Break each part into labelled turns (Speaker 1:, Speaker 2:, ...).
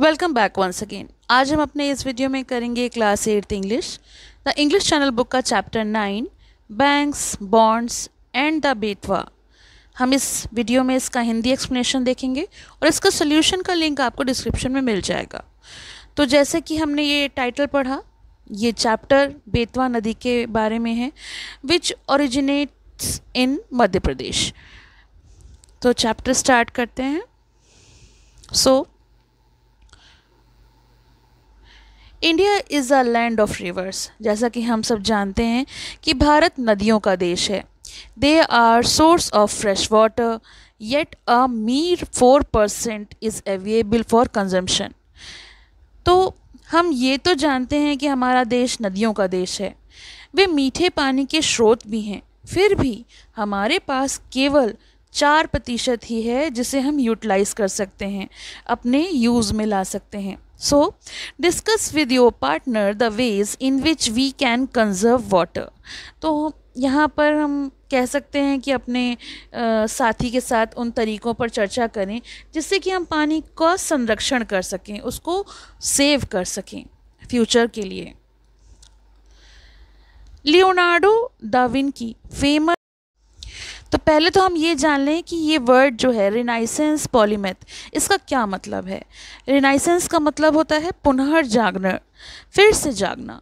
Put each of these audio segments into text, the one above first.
Speaker 1: Welcome back once again आज हम अपने इस वीडियो में करेंगे class eighth English the English channel book का chapter nine banks bonds and the Betwa हम इस वीडियो में इसका हिंदी एक्सप्लेनेशन देखेंगे और इसका सोल्यूशन का लिंक आपको डिस्क्रिप्शन में मिल जाएगा तो जैसे कि हमने ये टाइटल पढ़ा ये चैप्टर बेतवा नदी के बारे में है विच ओरिजिनेट्स इन मध्य प्रदेश तो चैप्टर स्टार्ट करते हैं so so, India is a land of rivers जैसा कि हम सब जानते हैं कि भारत नदियों का देश है they are source of fresh water yet a mere four percent is available for consumption तो हम ये तो जानते हैं कि हमारा देश नदियों का देश है वे मीठे पानी के स्रोत भी हैं फिर भी हमारे पास केवल चार प्रतिशत ही है जिसे हम यूटिलाइज कर सकते हैं अपने यूज़ में ला सकते हैं so discuss with your partner the ways in which we can conserve water तो यहाँ पर हम कह सकते हैं कि अपने आ, साथी के साथ उन तरीकों पर चर्चा करें जिससे कि हम पानी का संरक्षण कर सकें उसको सेव कर सकें फ्यूचर के लिए लियोनार्डो दाविन की फेमस तो पहले तो हम ये जान लें कि ये वर्ड जो है रिनाइसेंस पॉलीमेथ इसका क्या मतलब है रिनाइसेंस का मतलब होता है जागना फिर से जागना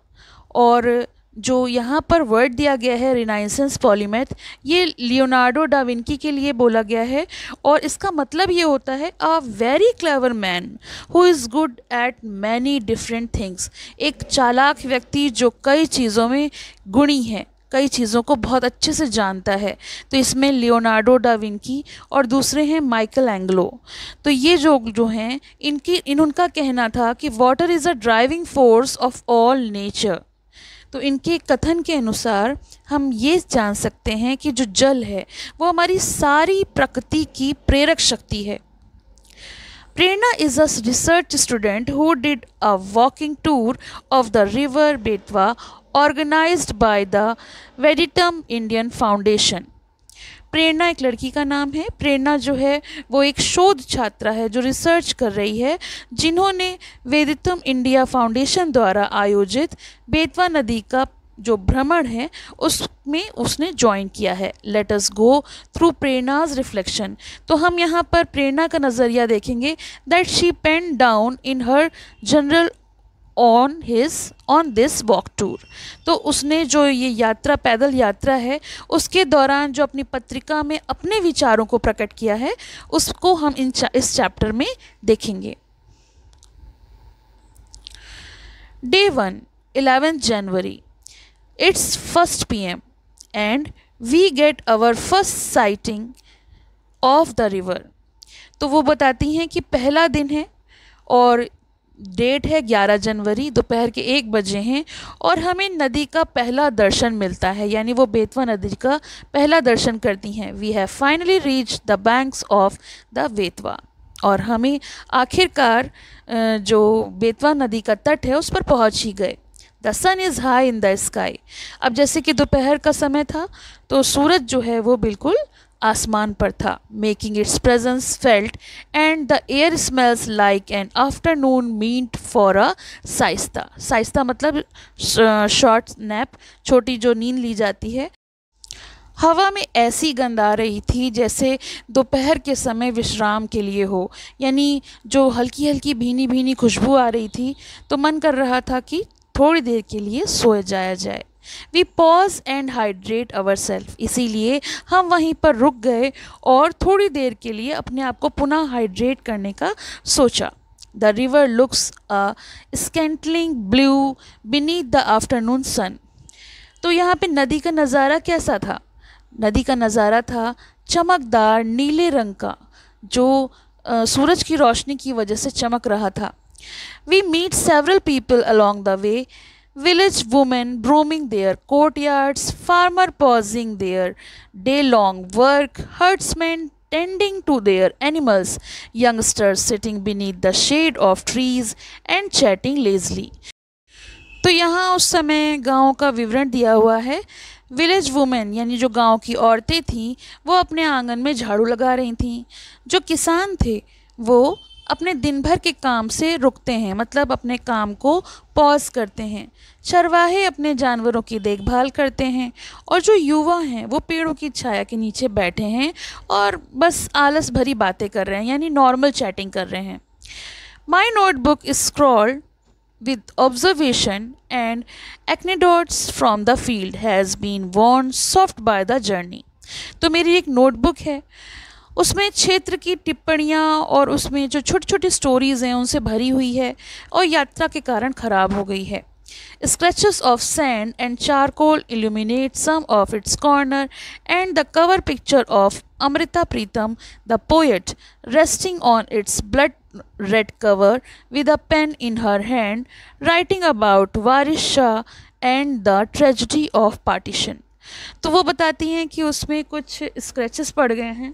Speaker 1: और जो यहाँ पर वर्ड दिया गया है रिनाइसेंस पॉलीमेथ ये लियोनार्डो डाविंकी के लिए बोला गया है और इसका मतलब ये होता है a very clever man who is good at many different things एक चालाक व्यक्ति जो कई चीज़ों में गुणी है कई चीज़ों को बहुत अच्छे से जानता है तो इसमें लियोनार्डो डाविंकी और दूसरे हैं माइकल एंग्लो तो ये जो जो हैं इनकी इन उनका कहना था कि water is a driving force of all nature तो इनके कथन के अनुसार हम ये जान सकते हैं कि जो जल है वो हमारी सारी प्रकृति की प्रेरक शक्ति है Prerna is a research student who did a walking tour of the river Betwa organized by the Veditum Indian foundation Prerna एक लड़की का नाम है प्रेरणा जो है वो एक शोध छात्रा है जो रिसर्च कर रही है जिन्होंने वेदितम इंडिया फाउंडेशन द्वारा आयोजित बेतवा नदी का जो भ्रमण है उसमें उसने ज्वाइन किया है let us go through Prerna's reflection तो हम यहाँ पर प्रेरणा का नज़रिया देखेंगे that she penned down in her journal on his on this walk tour तो उसने जो ये यात्रा पैदल यात्रा है उसके दौरान जो अपनी पत्रिका में अपने विचारों को प्रकट किया है उसको हम इन चा, इस चैप्टर में देखेंगे day one eleventh January it's first P M and we get our first sighting of the river तो वो बताती हैं कि पहला दिन है और डेट है 11 जनवरी दोपहर के एक बजे हैं और हमें नदी का पहला दर्शन मिलता है यानी वो बेतवा नदी का पहला दर्शन करती हैं we have finally reach the banks of the Betwa और हमें आखिरकार जो बेतवा नदी का तट है उस पर पहुंच ही गए the sun is high in the sky अब जैसे कि दोपहर का समय था तो सूरज जो है वो बिल्कुल आसमान पर था making its presence felt and the air smells like an afternoon meant for a siesta siesta मतलब शॉर्ट नैप छोटी जो नींद ली जाती है हवा में ऐसी गंध आ रही थी जैसे दोपहर के समय विश्राम के लिए हो यानी जो हल्की हल्की भीनी भीनी खुशबू आ रही थी तो मन कर रहा था कि थोड़ी देर के लिए सोए जाया जाए we pause and hydrate our self इसीलिए हम वहीं पर रुक गए और थोड़ी देर के लिए अपने आप को पुनः हाइड्रेट करने का सोचा the river looks scintillating blue beneath the afternoon sun तो यहाँ पे नदी का नज़ारा कैसा था नदी का नज़ारा था चमकदार नीले रंग का जो आ, uh, सूरज की रोशनी की वजह से चमक रहा था we meet several people along the way village women brooming their courtyards, farmer pausing their day long work, herdsmen tending to their animals, youngsters sitting beneath the shade of trees and chatting lazily. तो यहाँ उस समय गांव का विवरण दिया हुआ है विलेज वुमेन यानी जो गांव की औरतें थीं वो अपने आंगन में झाड़ू लगा रही थीं जो किसान थे वो अपने दिन भर के काम से रुकते हैं मतलब अपने काम को पॉज करते हैं चरवाहे अपने जानवरों की देखभाल करते हैं और जो युवा हैं वो पेड़ों की छाया के नीचे बैठे हैं और बस आलस भरी बातें कर रहे हैं यानी नॉर्मल चैटिंग कर रहे हैं my notebook is scrawled with observation and anecdotes from the field has been worn soft by the journey तो मेरी एक नोटबुक है उसमें क्षेत्र की टिप्पणियाँ और उसमें जो छोटी छोटी स्टोरीज़ हैं उनसे भरी हुई है और यात्रा के कारण ख़राब हो गई है scratches of sand and charcoal illuminate some of its corner and the cover picture of Amrita Pritam the poet resting on its blood red cover with a pen in her hand writing about Waris Shah and the tragedy of partition तो वो बताती हैं कि उसमें कुछ scratches पड़ गए हैं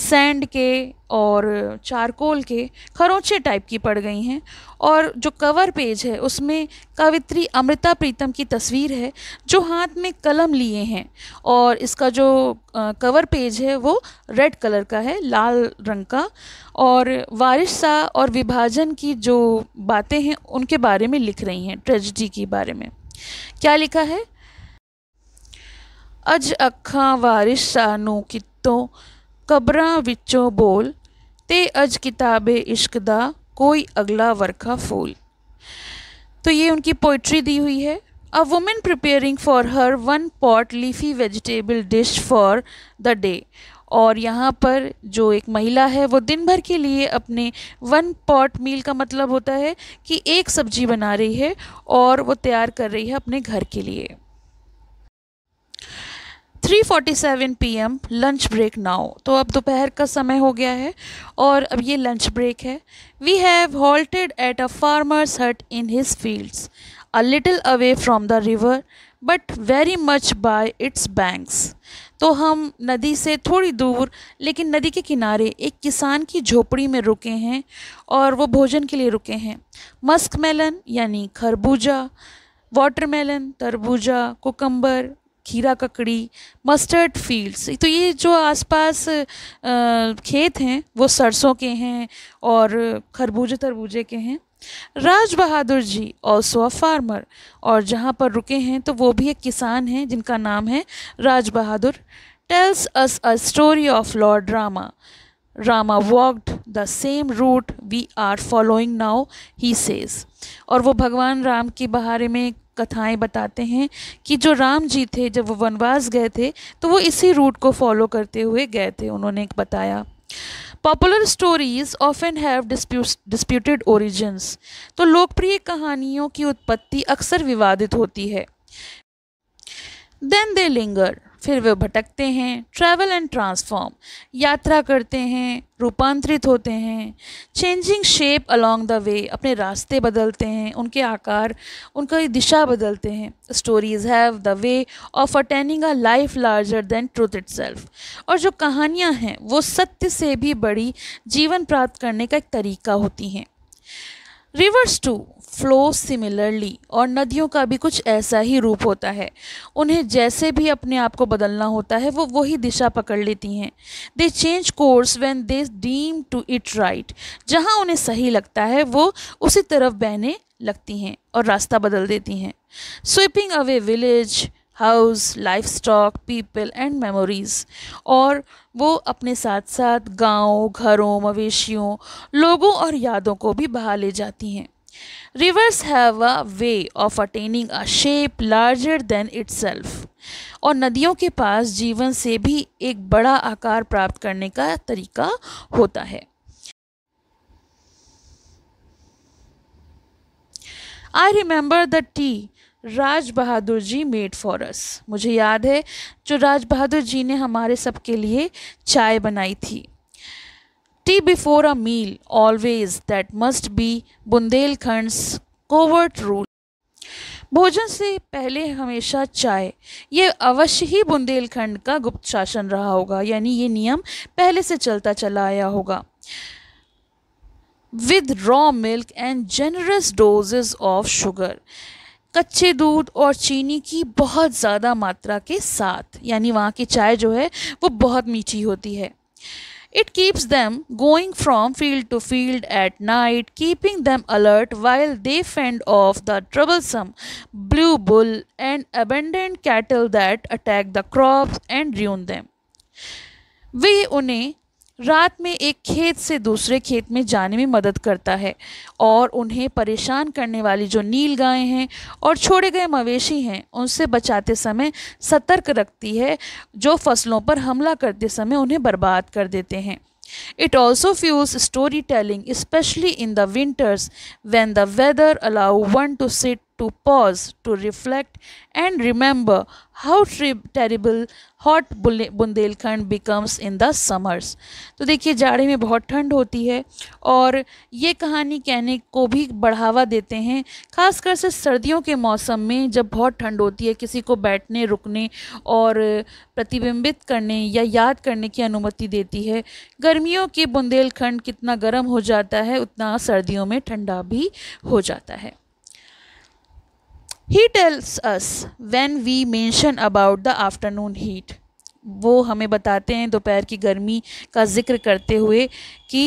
Speaker 1: सैंड के और चारकोल के खरोंचे टाइप की पड़ गई हैं और जो कवर पेज है उसमें कवित्री अमृता प्रीतम की तस्वीर है जो हाथ में कलम लिए हैं और इसका जो कवर पेज है वो रेड कलर का है लाल रंग का और वारिश शाह और विभाजन की जो बातें हैं उनके बारे में लिख रही हैं ट्रेजिडी के बारे में क्या लिखा है अज अखा वारिश शाह नू कितों ਕਬਰਾਂ ਵਿੱਚੋਂ ਬੋਲ ਤੇ ਅਜ ਕਿਤਾਬੇ ਇਸ਼ਕ ਦਾ कोई अगला वर्खा फूल तो ये उनकी पोइट्री दी हुई है a women preparing for her one pot leafy vegetable dish for the day और यहाँ पर जो एक महिला है वो दिन भर के लिए अपने वन पॉट मील का मतलब होता है कि एक सब्जी बना रही है और वो तैयार कर रही है अपने घर के लिए three P M lunch break now तो अब दोपहर का समय हो गया है और अब ये लंच ब्रेक है we have halted at a farmer's hut in his fields a little away from the river but very much by its banks तो हम नदी से थोड़ी दूर लेकिन नदी के किनारे एक किसान की झोपड़ी में रुके हैं और वो भोजन के लिए रुके हैं मस्क मेलन यानी खरबूजा वाटरमेलन तरबूजा कोकम्बर खीरा ककड़ी मस्टर्ड फील्ड्स तो ये जो आसपास खेत हैं वो सरसों के हैं और खरबूजे तरबूजे के हैं राज बहादुर जी ऑल्सो अ फार्मर और जहाँ पर रुके हैं तो वो भी एक किसान हैं जिनका नाम है Raj Bahadur tells us a story of Lord Rama Rama walked the same route we are following now he says और वो भगवान राम के बारे में कथाएं बताते हैं कि जो राम जी थे जब वो वनवास गए थे तो वो इसी रूट को फॉलो करते हुए गए थे उन्होंने बताया popular stories often have disputed origins तो लोकप्रिय कहानियों की उत्पत्ति अक्सर विवादित होती है देन दे लिंगर फिर वे भटकते हैं ट्रैवल एंड ट्रांसफॉर्म यात्रा करते हैं रूपांतरित होते हैं changing shape along the way अपने रास्ते बदलते हैं उनके आकार उनका दिशा बदलते हैं stories have the way of attaining a life larger than truth it और जो कहानियाँ हैं वो सत्य से भी बड़ी जीवन प्राप्त करने का एक तरीका होती हैं रिवर्स टू फ्लो सिमिलरली और नदियों का भी कुछ ऐसा ही रूप होता है उन्हें जैसे भी अपने आप को बदलना होता है वो वही दिशा पकड़ लेती हैं they change course when they deem to it right जहाँ उन्हें सही लगता है वो उसी तरफ बहने लगती हैं और रास्ता बदल देती हैं sweeping away village house livestock people and memories और वो अपने साथ साथ गांव, घरों मवेशियों लोगों और यादों को भी बहा ले जाती हैं rivers have a way of attaining a shape larger than itself. और नदियों के पास जीवन से भी एक बड़ा आकार प्राप्त करने का तरीका होता है I remember the tea Raj Bahadur ji made for us मुझे याद है जो राज बहादुर जी ने हमारे सबके लिए चाय बनाई थी tea before a meal always that must be Bundelkhand covert rule भोजन से पहले हमेशा चाय ये अवश्य ही बुंदेलखंड का गुप्त शासन रहा होगा यानी ये नियम पहले से चलता चला आया होगा with raw milk and generous doses of sugar कच्चे दूध और चीनी की बहुत ज़्यादा मात्रा के साथ यानी वहाँ की चाय जो है वो बहुत मीठी होती है It keeps them going from field to field at night, keeping them alert while they fend off the troublesome blue bull and abandoned cattle that attack the crops and ruin them. वे उन्हें रात में एक खेत से दूसरे खेत में जाने में मदद करता है और उन्हें परेशान करने वाली जो नील गायें हैं और छोड़े गए मवेशी हैं उनसे बचाते समय सतर्क रखती है जो फसलों पर हमला करते समय उन्हें बर्बाद कर देते हैं also fuels storytelling especially in the winters when the weather allow one to sit to pause, to reflect, and remember how terrible hot Bundelkhand becomes in the summers तो देखिए जाड़े में बहुत ठंड होती है और ये कहानी कहने को भी बढ़ावा देते हैं खासकर से सर्दियों के मौसम में जब बहुत ठंड होती है किसी को बैठने रुकने और प्रतिबिंबित करने या याद करने की अनुमति देती है गर्मियों के बुंदेलखंड कितना गर्म हो जाता है उतना सर्दियों में ठंडा भी हो जाता है ही tells us when we mention about the afternoon heat वो हमें बताते हैं दोपहर की गर्मी का जिक्र करते हुए कि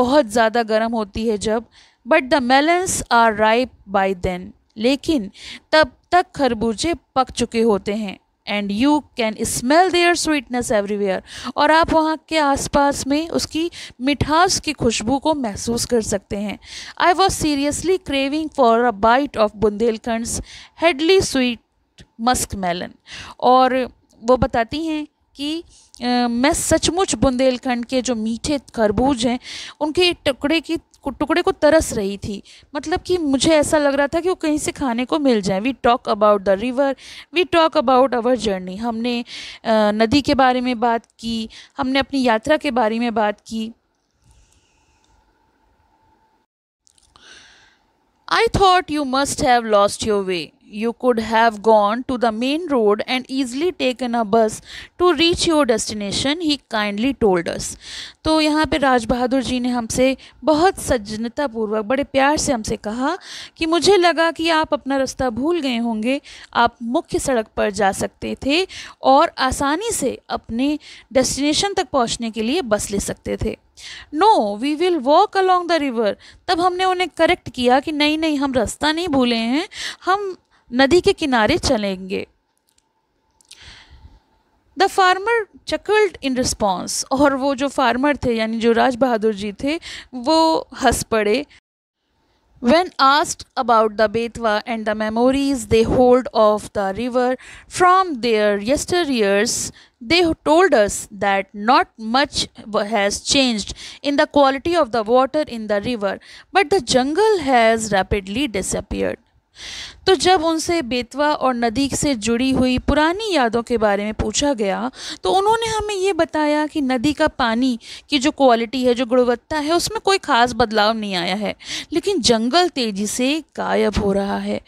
Speaker 1: बहुत ज़्यादा गर्म होती है जब but the melons are ripe by then लेकिन तब तक खरबूजे पक चुके होते हैं and you can smell their sweetness everywhere और आप वहाँ के आसपास में उसकी मिठास की खुशबू को महसूस कर सकते हैं I was seriously craving for a bite of Bundelkhand headily sweet musk melon और वो बताती हैं कि आ, मैं सचमुच बुंदेलखंड के जो मीठे खरबूज हैं उनके टुकड़े की टुकड़े को तरस रही थी मतलब कि मुझे ऐसा लग रहा था कि वो कहीं से खाने को मिल जाए we talk about the river we talk about our journey हमने नदी के बारे में बात की हमने अपनी यात्रा के बारे में बात की I thought you must have lost your way you could have gone to the main road and easily taken a bus to reach your destination he kindly told us तो यहाँ पे राज बहादुर जी ने हमसे बहुत सज्जनतापूर्वक बड़े प्यार से हमसे कहा कि मुझे लगा कि आप अपना रास्ता भूल गए होंगे आप मुख्य सड़क पर जा सकते थे और आसानी से अपने डेस्टिनेशन तक पहुँचने के लिए बस ले सकते थे no we will walk along the river तब हमने उन्हें करेक्ट किया कि नहीं नहीं हम रास्ता नहीं भूले हैं हम नदी के किनारे चलेंगे the farmer chuckled in response और वो जो फार्मर थे यानी जो राज बहादुर जी थे वो हंस पड़े when asked about the Betwa and the memories they hold of the river from their yesteryears they told us that not much has change in the quality of the water in the river but the jungle has rapidly disappeared तो जब उनसे बेतवा और नदी से जुड़ी हुई पुरानी यादों के बारे में पूछा गया तो उन्होंने हमें ये बताया कि नदी का पानी की जो क्वालिटी है जो गुणवत्ता है उसमें कोई ख़ास बदलाव नहीं आया है लेकिन जंगल तेज़ी से गायब हो रहा है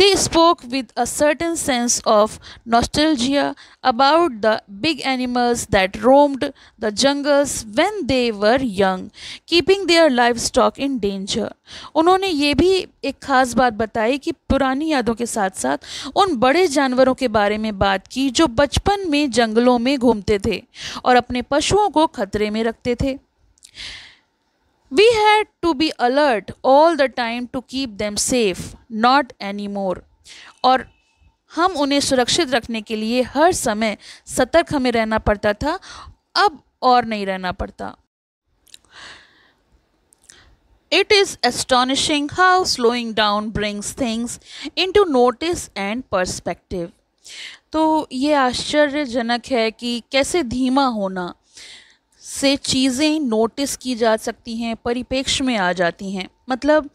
Speaker 1: They spoke with a certain sense of nostalgia about the big animals that roamed the jungles when they were young, keeping their livestock in danger. उन्होंने ये भी एक ख़ास बात बताई कि पुरानी यादों के साथ साथ उन बड़े जानवरों के बारे में बात की जो बचपन में जंगलों में घूमते थे और अपने पशुओं को खतरे में रखते थे we had to be alert all the time to keep them safe not anymore और हम उन्हें सुरक्षित रखने के लिए हर समय सतर्क हमें रहना पड़ता था अब और नहीं रहना पड़ता it is astonishing how slowing down brings things into notice and perspective तो ये आश्चर्यजनक है कि कैसे धीमा होना से चीज़ें नोटिस की जा सकती हैं परिपेक्ष में आ जाती हैं मतलब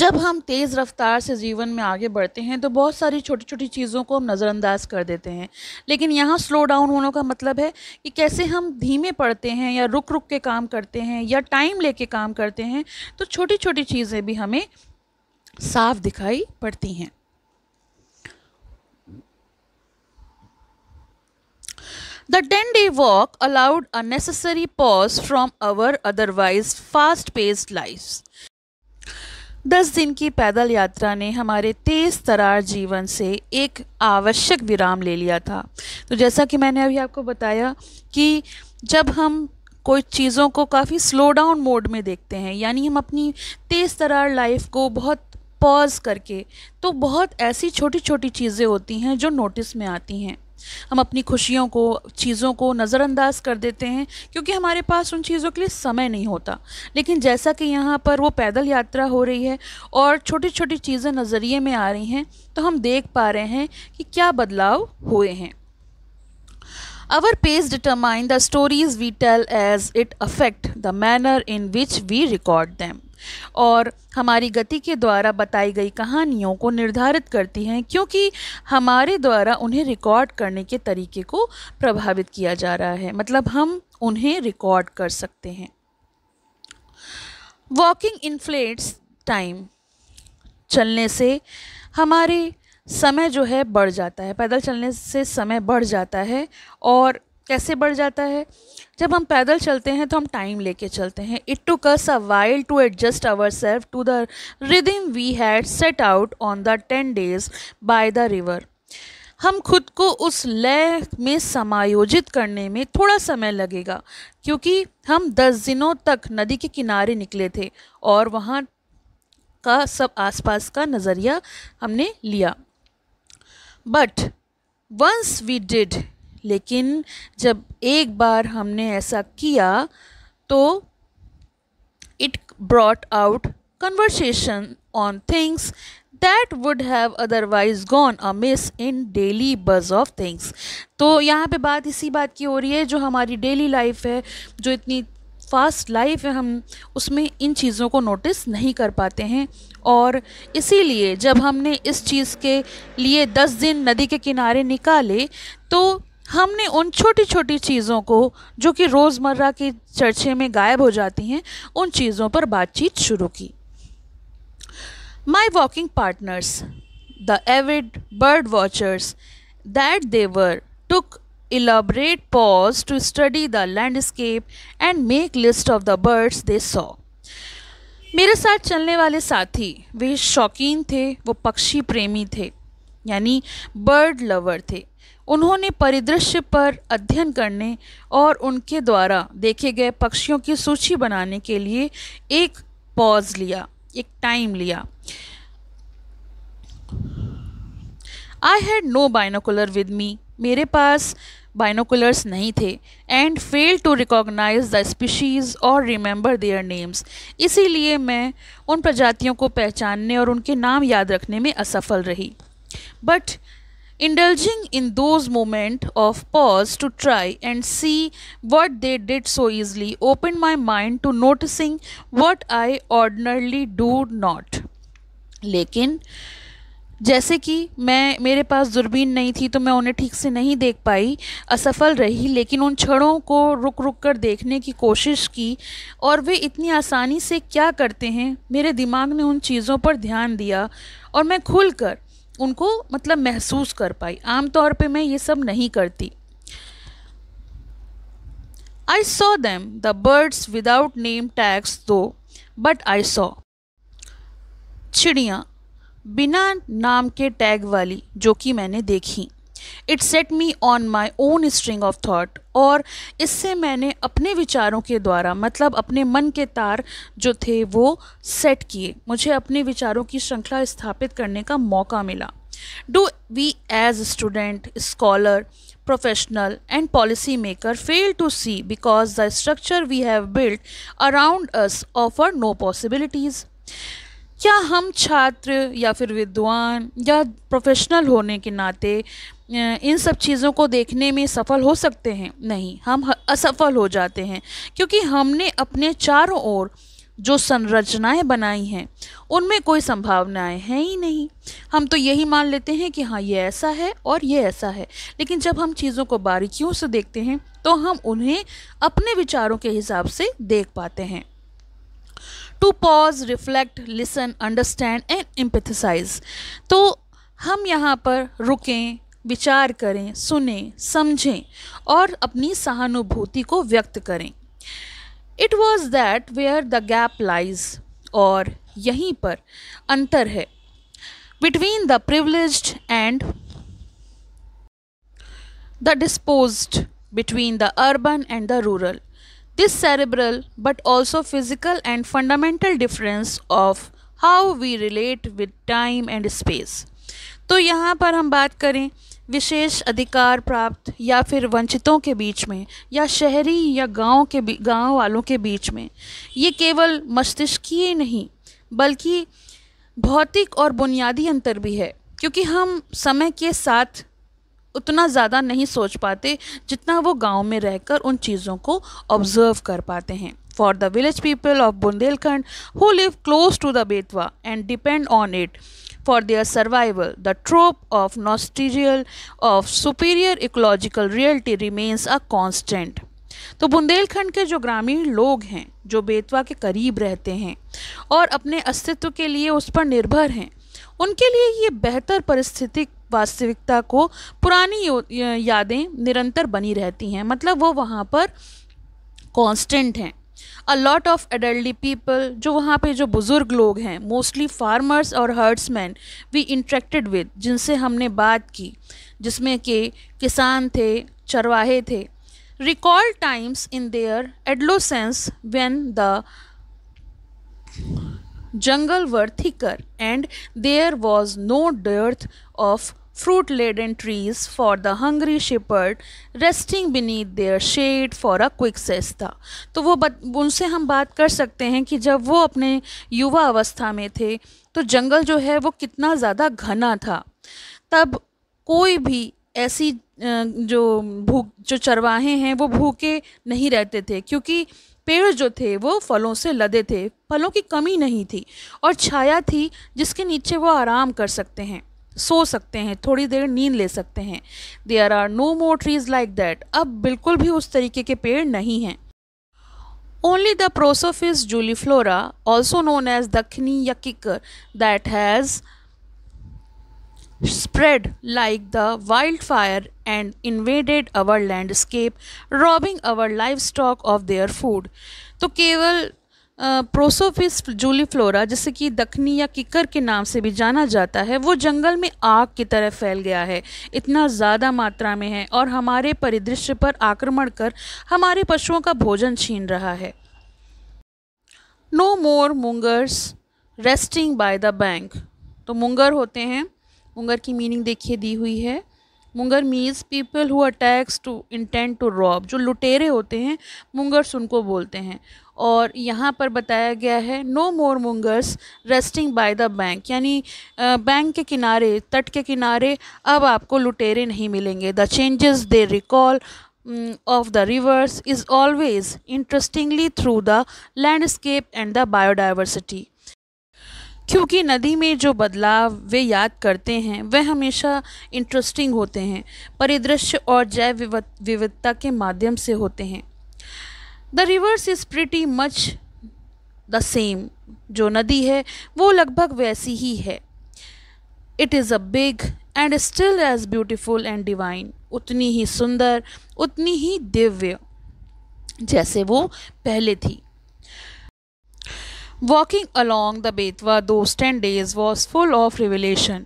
Speaker 1: जब हम तेज़ रफ्तार से जीवन में आगे बढ़ते हैं तो बहुत सारी छोटी छोटी चीज़ों को हम नज़रअंदाज कर देते हैं लेकिन यहाँ स्लो डाउन होने का मतलब है कि कैसे हम धीमे पढ़ते हैं या रुक रुक के काम करते हैं या टाइम लेके काम करते हैं तो छोटी छोटी चीज़ें भी हमें साफ दिखाई पड़ती हैं The 10 day walk allowed a necessary pause from our otherwise fast paced lives. दस दिन की पैदल यात्रा ने हमारे तेज तरार जीवन से एक आवश्यक विराम ले लिया था तो जैसा कि मैंने अभी आपको बताया कि जब हम कोई चीज़ों को काफ़ी स्लो डाउन मोड में देखते हैं यानी हम अपनी तेज़ तरार लाइफ को बहुत पॉज करके तो बहुत ऐसी छोटी छोटी चीज़ें होती हैं जो नोटिस में आती हैं हम अपनी खुशियों को चीज़ों को नज़रअंदाज कर देते हैं क्योंकि हमारे पास उन चीज़ों के लिए समय नहीं होता लेकिन जैसा कि यहाँ पर वो पैदल यात्रा हो रही है और छोटी छोटी चीज़ें नज़रिए में आ रही हैं तो हम देख पा रहे हैं कि क्या बदलाव हुए हैं our pace determine the stories we tell as it affect the manner in which we record them और हमारी गति के द्वारा बताई गई कहानियों को निर्धारित करती हैं क्योंकि हमारे द्वारा उन्हें रिकॉर्ड करने के तरीके को प्रभावित किया जा रहा है मतलब हम उन्हें रिकॉर्ड कर सकते हैं वॉकिंग इन्फ्लेट्स टाइम चलने से हमारे समय जो है बढ़ जाता है पैदल चलने से समय बढ़ जाता है और कैसे बढ़ जाता है जब हम पैदल चलते हैं तो हम टाइम लेके चलते हैं it took us a while to adjust ourself to the rhythm we had set out on the ten days by the river हम खुद को उस लय में समायोजित करने में थोड़ा समय लगेगा क्योंकि हम दस दिनों तक नदी के किनारे निकले थे और वहाँ का सब आसपास का नज़रिया हमने लिया बट वंस वी डिड लेकिन जब एक बार हमने ऐसा किया तो it brought out conversation on things that would have otherwise gone amiss in daily buzz of things तो यहाँ पे बात इसी बात की हो रही है जो हमारी डेली लाइफ है जो इतनी फास्ट लाइफ है हम उसमें इन चीज़ों को नोटिस नहीं कर पाते हैं और इसीलिए जब हमने इस चीज़ के लिए दस दिन नदी के किनारे निकाले तो हमने उन छोटी छोटी चीज़ों को जो कि रोज़मर्रा की चर्चे में गायब हो जाती हैं उन चीज़ों पर बातचीत शुरू की my walking partners the avid bird watchers that they were took elaborate pause to study the landscape and make list of the birds they saw मेरे साथ चलने वाले साथी वे शौकीन थे वो पक्षी प्रेमी थे यानी बर्ड लवर थे उन्होंने परिदृश्य पर अध्ययन करने और उनके द्वारा देखे गए पक्षियों की सूची बनाने के लिए एक पॉज लिया एक टाइम लिया I had no binocular with me मेरे पास बाइनोकुलर्स नहीं थे and fail to recognise the species और रिमेंबर देयर नेम्स इसीलिए मैं उन प्रजातियों को पहचानने और उनके नाम याद रखने में असफल रही but Indulging in those moment of pause to try and see what they did so easily opened my mind to noticing what I ordinarily do not. lekin जैसे कि मैं मेरे पास दूरबीन नहीं थी तो मैं उन्हें ठीक से नहीं देख पाई असफल रही लेकिन उन छड़ों को रुक रुक कर देखने की कोशिश की और वे इतनी आसानी से क्या करते हैं मेरे दिमाग ने उन चीज़ों पर ध्यान दिया और मैं खुलकर उनको मतलब महसूस कर पाई आमतौर पे मैं ये सब नहीं करती I saw them the birds without name tags though but I saw चिड़िया बिना नाम के टैग वाली जो कि मैंने देखी it set me on my own string of thought और इससे मैंने अपने विचारों के द्वारा मतलब अपने मन के तार जो थे वो सेट किए मुझे अपने विचारों की श्रृंखला स्थापित करने का मौका मिला do we as student scholar professional and policy maker fail to see because the structure we have built around us offer no possibilities क्या हम छात्र या फिर विद्वान या प्रोफेशनल होने के नाते इन सब चीज़ों को देखने में सफल हो सकते हैं नहीं हम असफल हो जाते हैं क्योंकि हमने अपने चारों ओर जो संरचनाएं बनाई हैं उनमें कोई संभावनाएं हैं ही नहीं हम तो यही मान लेते हैं कि हाँ ये ऐसा है और ये ऐसा है लेकिन जब हम चीज़ों को बारीकियों से देखते हैं तो हम उन्हें अपने विचारों के हिसाब से देख पाते हैं to pause reflect listen understand and empathise तो हम यहाँ पर रुकें विचार करें सुने समझें और अपनी सहानुभूति को व्यक्त करें it was that where the gap lies और यहीं पर अंतर है between the privilege and the dispossessed between the urban and the rural This cerebral but also physical and fundamental difference of how we relate with time and space तो यहाँ पर हम बात करें विशेष अधिकार प्राप्त या फिर वंचितों के बीच में या शहरी या गांव के गांव वालों के बीच में ये केवल मस्तिष्कीय नहीं बल्कि भौतिक और बुनियादी अंतर भी है क्योंकि हम समय के साथ उतना ज़्यादा नहीं सोच पाते जितना वो गांव में रहकर उन चीज़ों को ऑब्जर्व कर पाते हैं for the village people of Bundelkhand who live close to the Betwa and depend on it for their survival the trope of nostalgia of superior ecological reality remains a constant तो बुंदेलखंड के जो ग्रामीण लोग हैं जो बेतवा के करीब रहते हैं और अपने अस्तित्व के लिए उस पर निर्भर हैं उनके लिए ये बेहतर परिस्थितिक वास्तविकता को पुरानी यादें निरंतर बनी रहती हैं मतलब वो वहाँ पर कांस्टेंट हैं अ लॉट ऑफ एडल्टी पीपल जो वहाँ पे जो बुज़ुर्ग लोग हैं मोस्टली फार्मर्स और हर्ड्समैन वी इंट्रैक्टेड विद जिनसे हमने बात की जिसमें के किसान थे चरवाहे थे record times in their adolescence when the jungle were thicker and there was no dearth of fruit laden trees for the hungry shepherd resting beneath their shade for a quick siesta तो वो बत, उनसे हम बात कर सकते हैं कि जब वो अपने युवा अवस्था में थे तो जंगल जो है वो कितना ज़्यादा घना था तब कोई भी ऐसी जो भूख जो चरवाहे हैं वो भूखे नहीं रहते थे क्योंकि पेड़ जो थे वो फलों से लदे थे फलों की कमी नहीं थी और छाया थी जिसके नीचे वो आराम कर सकते हैं सो सकते हैं थोड़ी देर नींद ले सकते हैं there are no more trees like that अब बिल्कुल भी उस तरीके के पेड़ नहीं हैं Prosopis juliflora also known as Dakhni या kikar that has spread like the wildfire and invaded our landscape, robbing our livestock of their food. तो केवल प्रोसोफिस जूलीफ्लोरा जिसे कि दखनी या किकर के नाम से भी जाना जाता है वो जंगल में आग की तरह फैल गया है इतना ज़्यादा मात्रा में है और हमारे परिदृश्य पर आक्रमण कर हमारे पशुओं का भोजन छीन रहा है no more mungars resting by the bank तो मुंगर होते हैं मुंगर की मीनिंग देखिए दी हुई है mungar means people who attacks to intent to rob जो लुटेरे होते हैं मुंगर्स उनको बोलते हैं और यहाँ पर बताया गया है no more mungars resting by the bank यानी बैंक के किनारे तट के किनारे अब आपको लुटेरे नहीं मिलेंगे the changes they recall of the rivers is always interestingly through the landscape and the biodiversity क्योंकि नदी में जो बदलाव वे याद करते हैं वह हमेशा इंटरेस्टिंग होते हैं परिदृश्य और जैव विविधता के माध्यम से होते हैं the rivers is pretty much the same जो नदी है वो लगभग वैसी ही है it is a big and still as beautiful and divine उतनी ही सुंदर उतनी ही दिव्य जैसे वो पहले थी walking along the Betwa those ten days was full of revelation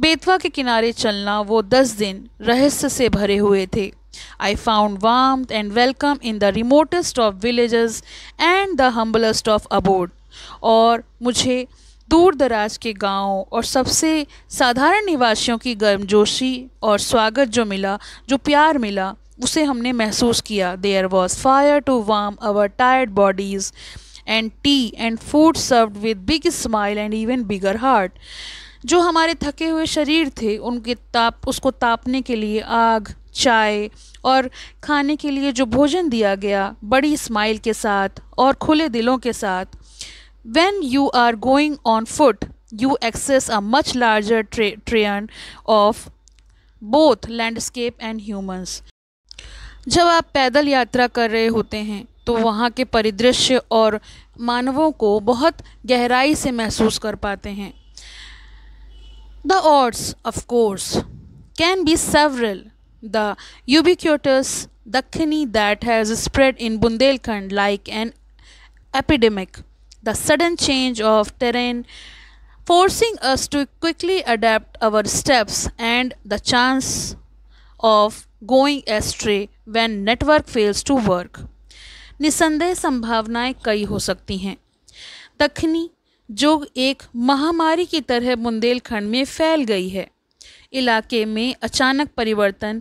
Speaker 1: Betwa के किनारे चलना वो दस दिन रहस्य से भरे हुए थे I found warmth and welcome in the remotest of villages and the humblest of abode. और मुझे दूर दराज के गांवों और सबसे साधारण निवासियों की गर्मजोशी और स्वागत जो मिला जो प्यार मिला उसे हमने महसूस किया there was fire to warm our tired bodies and tea and food served with big smile and even bigger heart जो हमारे थके हुए शरीर थे उनके ताप उसको तापने के लिए आग चाय और खाने के लिए जो भोजन दिया गया बड़ी स्माइल के साथ और खुले दिलों के साथ when you are going on foot you access a much larger terrain of both landscape and and जब आप पैदल यात्रा कर रहे होते हैं तो वहाँ के परिदृश्य और मानवों को बहुत गहराई से महसूस कर पाते हैं the odds course can be several the ubiquitous Dakhni that has spread in Bundelkhand like an epidemic the sudden change of terrain forcing us to quickly adapt our steps and the chance of going astray when network fails to work निसंदेह संभावनाएं कई हो सकती हैं दखनी जो एक महामारी की तरह बुंदेलखंड में फैल गई है इलाके में अचानक परिवर्तन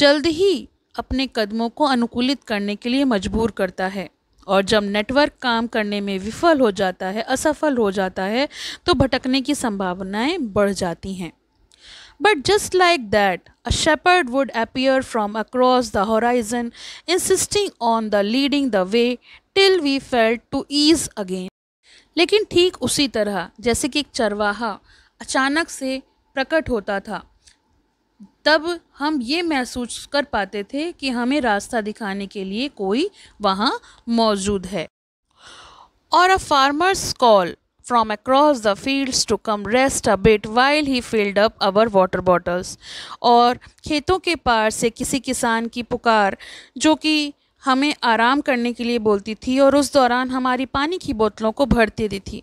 Speaker 1: जल्द ही अपने कदमों को अनुकूलित करने के लिए मजबूर करता है और जब नेटवर्क काम करने में विफल हो जाता है असफल हो जाता है तो भटकने की संभावनाएं बढ़ जाती हैं but just like that A shepherd would appear from across the horizon, insisting on the leading the way till we felt to ease again. lekin theek usi tarah jaise ki ek charwaha achanak se prakat hota tha तब हम ये महसूस कर पाते थे कि हमें रास्ता दिखाने के लिए कोई वहाँ मौजूद है और a farmer's call from across the fields to come rest a bit while he filled up our water bottles. और खेतों के पार से किसी किसान की पुकार जो कि हमें आराम करने के लिए बोलती थी और उस दौरान हमारी पानी की बोतलों को भर देती थी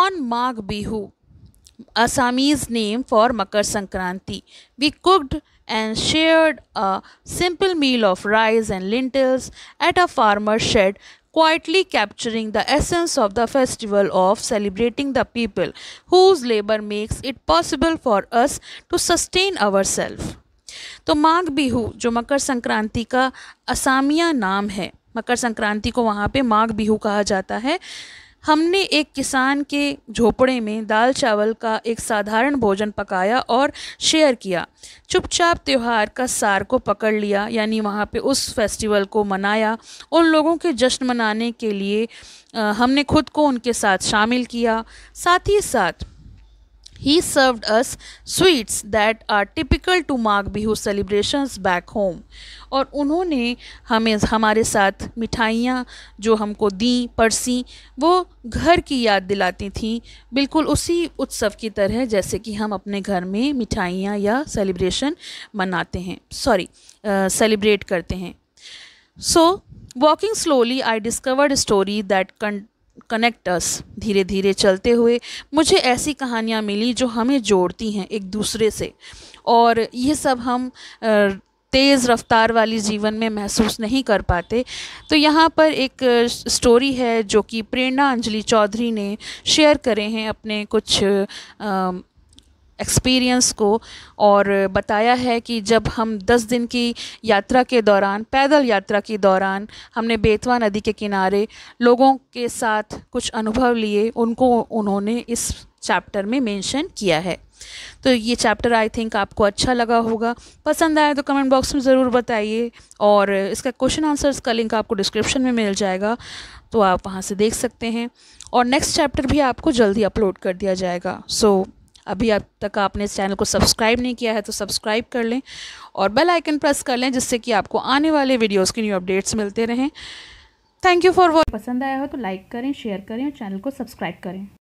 Speaker 1: on Magh Bihu Assamese name for Makar Sankranti. We cooked and shared a simple meal of rice and lentils at a farmer's shed quietly capturing the essence of the festival of celebrating the people whose labor makes it possible for us to sustain ourselves. तो माघ बिहू जो मकर संक्रांति का असामिया नाम है मकर संक्रांति को वहाँ पे माघ बिहू कहा जाता है हमने एक किसान के झोपड़े में दाल चावल का एक साधारण भोजन पकाया और शेयर किया चुपचाप त्यौहार का सार को पकड़ लिया यानी वहाँ पे उस फेस्टिवल को मनाया उन लोगों के जश्न मनाने के लिए हमने खुद को उनके साथ शामिल किया साथ ही साथ He served us sweets that are typical to Magh Bihu celebrations back home. और उन्होंने हमें हमारे साथ मिठाइयाँ जो हमको दीं परसी वो घर की याद दिलाती थी बिल्कुल उसी उत्सव की तरह जैसे कि हम अपने घर में मिठाइयाँ या सेलिब्रेशन मनाते हैं सॉरी सेलिब्रेट करते हैं so walking slowly I discovered story that that connectors धीरे धीरे चलते हुए मुझे ऐसी कहानियाँ मिली जो हमें जोड़ती हैं एक दूसरे से और ये सब हम तेज़ रफ्तार वाली जीवन में महसूस नहीं कर पाते तो यहाँ पर एक स्टोरी है जो कि प्रेरणा अंजलि चौधरी ने शेयर करे हैं अपने कुछ आ, एक्सपीरियंस को और बताया है कि जब हम 10 दिन की यात्रा के दौरान पैदल यात्रा के दौरान हमने बेतवा नदी के किनारे लोगों के साथ कुछ अनुभव लिए उनको उन्होंने इस चैप्टर में मेंशन किया है तो ये चैप्टर आई थिंक आपको अच्छा लगा होगा पसंद आया तो कमेंट बॉक्स में ज़रूर बताइए और इसका क्वेश्चन आंसर्स का लिंक आपको डिस्क्रिप्शन में मिल जाएगा तो आप वहाँ से देख सकते हैं और नेक्स्ट चैप्टर भी आपको जल्दी अपलोड कर दिया जाएगा सो so, अभी अब तक आपने इस चैनल को सब्सक्राइब नहीं किया है तो सब्सक्राइब कर लें और बेल आइकन प्रेस कर लें जिससे कि आपको आने वाले वीडियोज़ की न्यू अपडेट्स मिलते रहें थैंक यू फॉर वॉच पसंद आया हो तो लाइक करें शेयर करें और चैनल को सब्सक्राइब करें